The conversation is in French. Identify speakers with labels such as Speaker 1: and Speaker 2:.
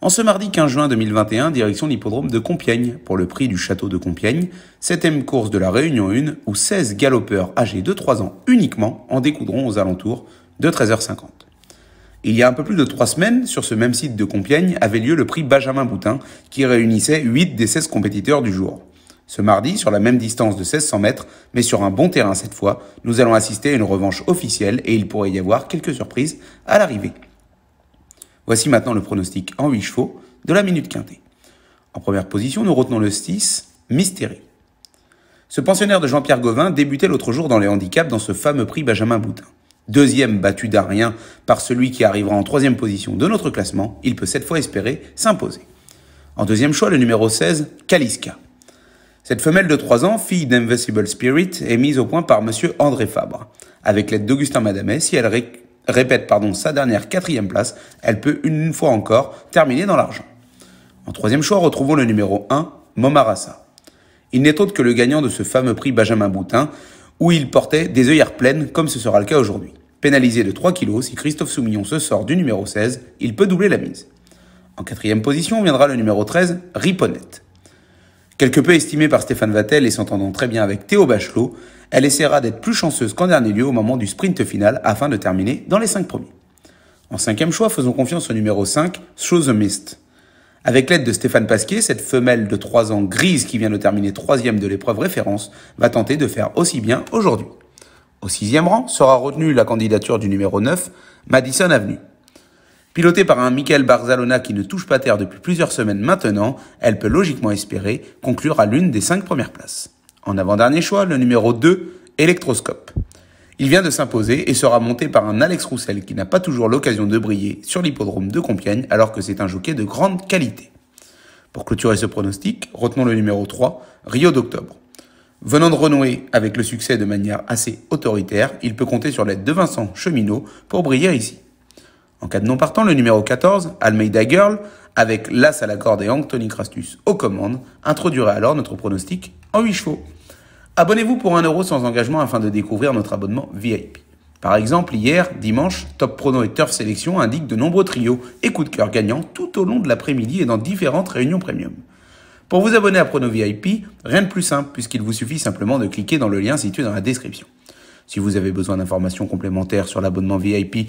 Speaker 1: En ce mardi 15 juin 2021, direction l'hippodrome de Compiègne pour le prix du château de Compiègne, septième course de la Réunion 1 où 16 galopeurs âgés de 3 ans uniquement en découdront aux alentours de 13h50. Il y a un peu plus de 3 semaines, sur ce même site de Compiègne, avait lieu le prix Benjamin Boutin qui réunissait 8 des 16 compétiteurs du jour. Ce mardi, sur la même distance de 1600 mètres, mais sur un bon terrain cette fois, nous allons assister à une revanche officielle et il pourrait y avoir quelques surprises à l'arrivée. Voici maintenant le pronostic en 8 chevaux de la minute quintée. En première position, nous retenons le 6, Mystérie. Ce pensionnaire de Jean-Pierre Gauvin débutait l'autre jour dans les handicaps dans ce fameux prix Benjamin Boutin. Deuxième battu d'Arien par celui qui arrivera en troisième position de notre classement, il peut cette fois espérer s'imposer. En deuxième choix, le numéro 16, Kaliska. Cette femelle de 3 ans, fille d'Invisible Spirit, est mise au point par M. André Fabre, avec l'aide d'Augustin Madamet, si elle, répète pardon, sa dernière quatrième place, elle peut une fois encore terminer dans l'argent. En troisième choix, retrouvons le numéro 1, Momarasa. Il n'est autre que le gagnant de ce fameux prix Benjamin Boutin, où il portait des œillères pleines, comme ce sera le cas aujourd'hui. Pénalisé de 3 kilos, si Christophe Soumillon se sort du numéro 16, il peut doubler la mise. En quatrième position viendra le numéro 13, Riponette. Quelque peu estimée par Stéphane Vattel et s'entendant très bien avec Théo Bachelot, elle essaiera d'être plus chanceuse qu'en dernier lieu au moment du sprint final afin de terminer dans les cinq premiers. En cinquième choix, faisons confiance au numéro 5, Show the Mist. Avec l'aide de Stéphane Pasquier, cette femelle de 3 ans grise qui vient de terminer 3 de l'épreuve référence va tenter de faire aussi bien aujourd'hui. Au sixième rang sera retenue la candidature du numéro 9, Madison Avenue. Pilotée par un Michael Barzalona qui ne touche pas terre depuis plusieurs semaines maintenant, elle peut logiquement espérer conclure à l'une des cinq premières places. En avant-dernier choix, le numéro 2, Electroscope. Il vient de s'imposer et sera monté par un Alex Roussel qui n'a pas toujours l'occasion de briller sur l'hippodrome de Compiègne alors que c'est un jockey de grande qualité. Pour clôturer ce pronostic, retenons le numéro 3, Rio d'octobre. Venant de renouer avec le succès de manière assez autoritaire, il peut compter sur l'aide de Vincent Cheminot pour briller ici. En cas de non partant, le numéro 14, Almeida Girl, avec l'As à la corde et Anthony Crastus aux commandes, introduira alors notre pronostic en 8 chevaux. Abonnez-vous pour 1€ euro sans engagement afin de découvrir notre abonnement VIP. Par exemple, hier, dimanche, Top Prono et Turf Sélection indiquent de nombreux trios et coups de cœur gagnants tout au long de l'après-midi et dans différentes réunions premium. Pour vous abonner à Prono VIP, rien de plus simple puisqu'il vous suffit simplement de cliquer dans le lien situé dans la description. Si vous avez besoin d'informations complémentaires sur l'abonnement VIP,